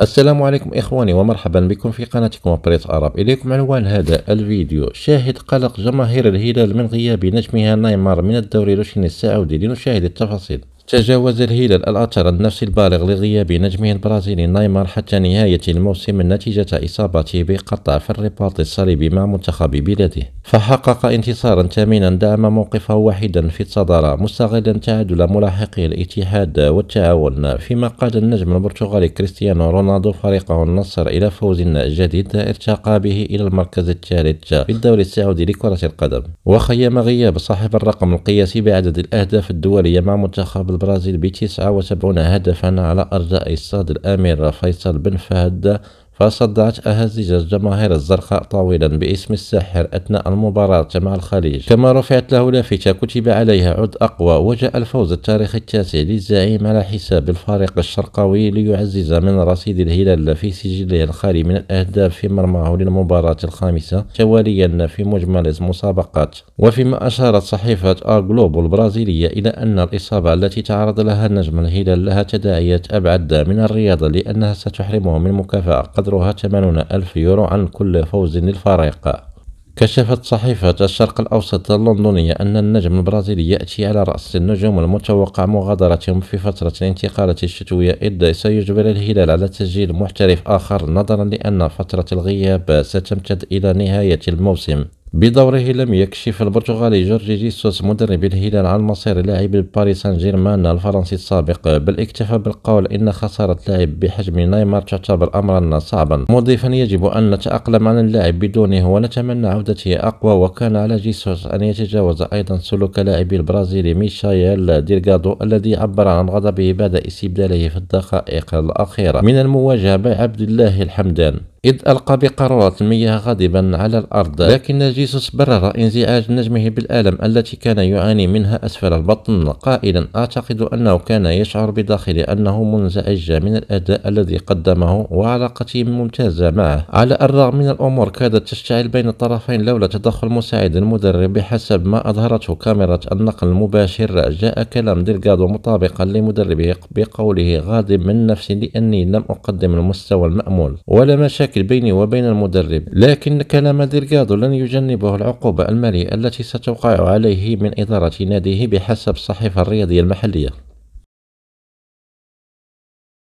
السلام عليكم إخواني ومرحبا بكم في قناتكم أبريت عرب إليكم عنوان هذا الفيديو شاهد قلق جماهير الهلال من غياب نجمها نيمار من الدوري الروشيني السعودي لنشاهد التفاصيل تجاوز الهلال الأثر النفسي البالغ لغياب نجمه البرازيلي نيمار حتى نهاية الموسم نتيجة إصابته بقطع في الرباط الصليبي مع منتخب بلاده فحقق انتصارا ثمينا دعم موقفه وحيدا في الصدارة مستغلا تعادل ملاحقي الاتحاد والتعاون فيما قاد النجم البرتغالي كريستيانو رونالدو فريقه النصر إلى فوز جديد ارتقى به إلى المركز الثالث في الدوري السعودي لكرة القدم وخيم غياب صاحب الرقم القياسي بعدد الأهداف الدولية مع منتخب البرازيل بتسعة وسبعون هدفا على أرجاء الصاد الأمير فيصل بن فهد فصدعت أهازيج الجماهير الزرقاء طاولا باسم الساحر أثناء المباراة مع الخليج كما رفعت له لافتة كتب عليها عد أقوى وجاء الفوز التاريخي التاسع للزعيم على حساب الفريق الشرقاوي ليعزز من رصيد الهلال في سجله الخالي من الأهداف في مرماه للمباراة الخامسة تواليا في مجمل المسابقات وفيما أشارت صحيفة أرجلوب البرازيلية إلى أن الإصابة التي تعرض لها نجم الهلال لها تداعيات أبعد من الرياضة لأنها ستحرمه من مكافأة قد قدرها 80 ألف يورو عن كل فوز للفريق كشفت صحيفة الشرق الأوسط اللندنية أن النجم البرازيلي يأتي على رأس النجوم المتوقع مغادرتهم في فترة الانتقالة الشتوية إذ سيجبر الهلال على تسجيل محترف آخر نظرا لأن فترة الغياب ستمتد إلى نهاية الموسم بدوره لم يكشف البرتغالي جورجي جيسوس مدرب الهلال عن مصير لاعب باريس سان جيرمان الفرنسي السابق بل اكتفى بالقول ان خساره لاعب بحجم نيمار تعتبر امرا صعبا مضيفا يجب ان نتاقلم عن اللاعب بدونه ونتمنى عودته اقوى وكان على جيسوس ان يتجاوز ايضا سلوك لاعب البرازيلي ميشايل ديرغادو الذي عبر عن غضبه بعد استبداله في الدقائق الاخيره من المواجهه بعبد الله الحمدان إذ ألقى بقارورة المياه غاضبا على الأرض لكن جيسوس برر انزعاج نجمه بالآلم التي كان يعاني منها أسفل البطن قائلا أعتقد أنه كان يشعر بداخله أنه منزعج من الأداء الذي قدمه وعلاقته ممتازة معه على الرغم من الأمور كادت تشتعل بين الطرفين لولا تدخل مساعد المدرب بحسب ما أظهرته كاميرا النقل المباشر جاء كلام ديلغادو مطابقا لمدربه بقوله غاضب من نفسي لأني لم أقدم المستوى المأمول ولا مشاكل المشاكل بيني وبين المدرب لكن كلام ريغادو لن يجنبه العقوبة المالية التي ستوقع عليه من إدارة ناديه بحسب الصحيفة الرياضية المحلية